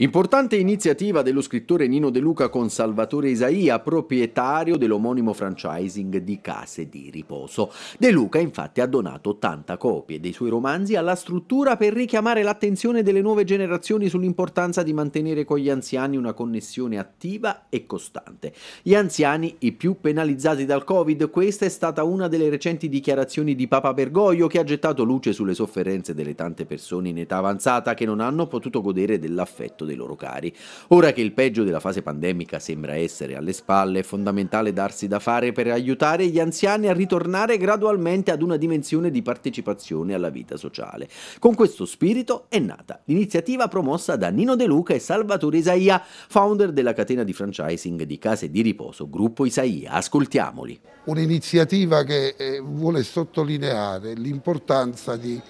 Importante iniziativa dello scrittore Nino De Luca con Salvatore Isaia, proprietario dell'omonimo franchising di case di riposo. De Luca infatti ha donato 80 copie dei suoi romanzi alla struttura per richiamare l'attenzione delle nuove generazioni sull'importanza di mantenere con gli anziani una connessione attiva e costante. Gli anziani i più penalizzati dal Covid, questa è stata una delle recenti dichiarazioni di Papa Bergoglio che ha gettato luce sulle sofferenze delle tante persone in età avanzata che non hanno potuto godere dell'affetto dei loro cari. Ora che il peggio della fase pandemica sembra essere alle spalle, è fondamentale darsi da fare per aiutare gli anziani a ritornare gradualmente ad una dimensione di partecipazione alla vita sociale. Con questo spirito è nata l'iniziativa promossa da Nino De Luca e Salvatore Isaia, founder della catena di franchising di case di riposo Gruppo Isaia. Ascoltiamoli. Un'iniziativa che eh, vuole sottolineare l'importanza di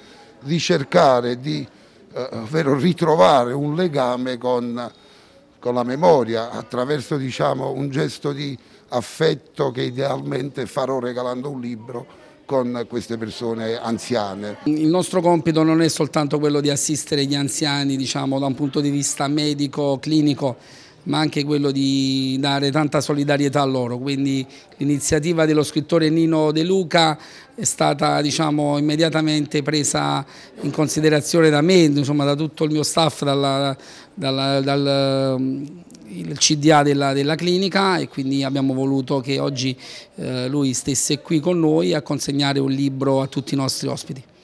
ricercare, di eh, ovvero ritrovare un legame con, con la memoria attraverso diciamo, un gesto di affetto che idealmente farò regalando un libro con queste persone anziane. Il nostro compito non è soltanto quello di assistere gli anziani diciamo, da un punto di vista medico, clinico, ma anche quello di dare tanta solidarietà a loro, quindi l'iniziativa dello scrittore Nino De Luca è stata diciamo, immediatamente presa in considerazione da me, insomma, da tutto il mio staff, dalla, dalla, dal, mm, il CDA della, della, clinica e quindi abbiamo voluto che oggi eh, lui stesse qui con noi a consegnare un libro a tutti i nostri ospiti.